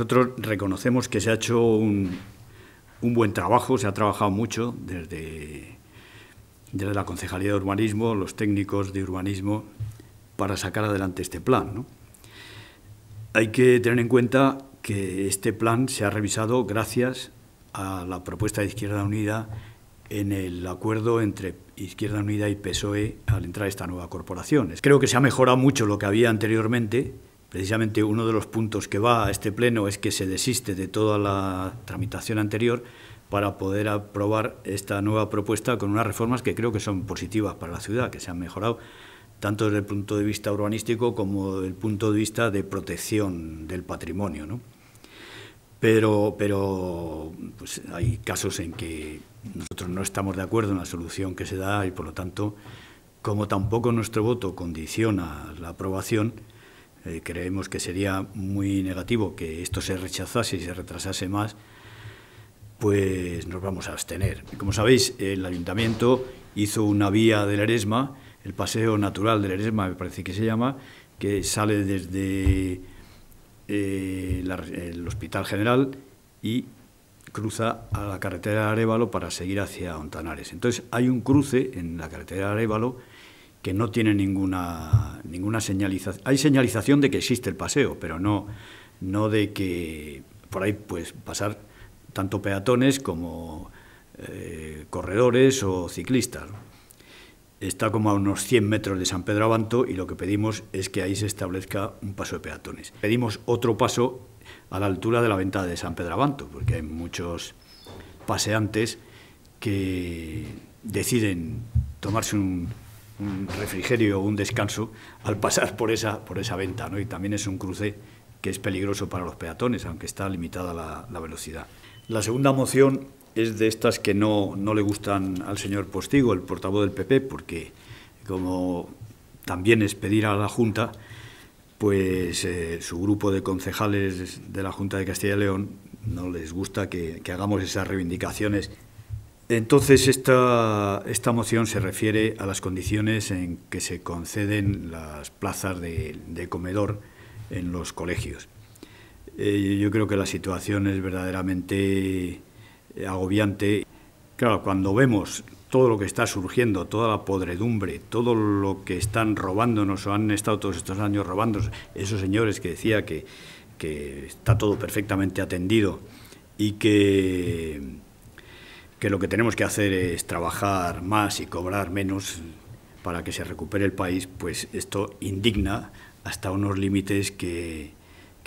Nosotros reconocemos que se ha hecho un, buen trabajo, se ha trabajado mucho desde, la Concejalía de Urbanismo, los técnicos de urbanismo, para sacar adelante este plan. Hay que tener en cuenta que este plan se ha revisado gracias a la propuesta de Izquierda Unida en el acuerdo entre Izquierda Unida y PSOE al entrar esta nueva corporación. Creo que se ha mejorado mucho lo que había anteriormente, Precisamente uno de los puntos que va a este pleno es que se desiste de toda la tramitación anterior para poder aprobar esta nueva propuesta con unas reformas que creo que son positivas para la ciudad, que se han mejorado tanto desde el punto de vista urbanístico como desde el punto de vista de protección del patrimonio. Pero, pero pues, hay casos en que nosotros no estamos de acuerdo en la solución que se da y, por lo tanto, como tampoco nuestro voto condiciona la aprobación, eh, creemos que sería muy negativo que esto se rechazase y se retrasase más, pues nos vamos a abstener. Como sabéis, el ayuntamiento hizo una vía del Eresma, el paseo natural del Eresma, me parece que se llama, que sale desde eh, el Hospital General y cruza a la carretera de Arevalo para seguir hacia Ontanares. Entonces hay un cruce en la carretera de Arevalo que no tiene ninguna, ninguna señalización. Hay señalización de que existe el paseo, pero no, no de que por ahí pues pasar tanto peatones como eh, corredores o ciclistas. Está como a unos 100 metros de San Pedro Abanto y lo que pedimos es que ahí se establezca un paso de peatones. Pedimos otro paso a la altura de la ventana de San Pedro Abanto, porque hay muchos paseantes que deciden tomarse un, un refrigerio o un descanso al pasar por esa, por esa venta. ¿no? Y también es un cruce que es peligroso para los peatones, aunque está limitada la, velocidad. La segunda moción es de estas que no, le gustan al señor Postigo, el portavoz del PP, porque como también es pedir a la Junta, pues eh, su grupo de concejales de la Junta de Castilla y León no les gusta que hagamos esas reivindicaciones entonces, esta, esta moción se refiere a las condiciones en que se conceden las plazas de, comedor en los colegios. Eh, yo creo que la situación es verdaderamente eh, agobiante. Claro, cuando vemos todo lo que está surgiendo, toda la podredumbre, todo lo que están robándonos o han estado todos estos años robándonos, esos señores que decía que está todo perfectamente atendido y que que lo que tenemos que hacer es trabajar más y cobrar menos para que se recupere el país, pues esto indigna hasta unos límites que,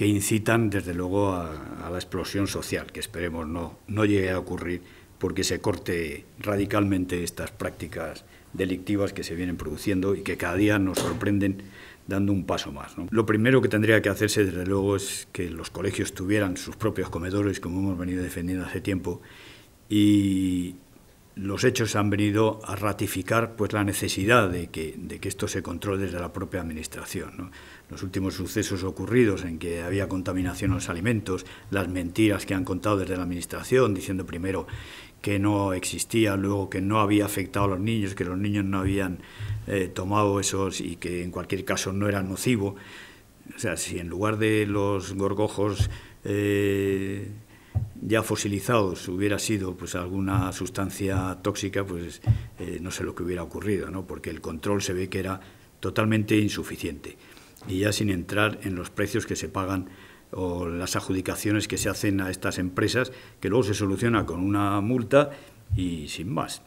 incitan desde luego a, la explosión social, que esperemos no, no llegue a ocurrir porque se corte radicalmente estas prácticas delictivas que se vienen produciendo y que cada día nos sorprenden dando un paso más. Lo primero que tendría que hacerse, desde luego, es que los colegios tuvieran sus propios comedores, como hemos venido defendiendo hace tiempo, y los hechos han venido a ratificar pues la necesidad de que, esto se controle desde la propia administración. Los últimos sucesos ocurridos en que había contaminación en los alimentos, las mentiras que han contado desde la administración, diciendo primero que no existía, luego que no había afectado a los niños, que los niños no habían eh, tomado esos y que en cualquier caso no era nocivo. O sea, si en lugar de los gorgojos eh, ya fosilizados hubiera sido pues alguna sustancia tóxica, pues eh, no sé lo que hubiera ocurrido, ¿no? porque el control se ve que era totalmente insuficiente. Y ya sin entrar en los precios que se pagan o las adjudicaciones que se hacen a estas empresas, que luego se soluciona con una multa y sin más.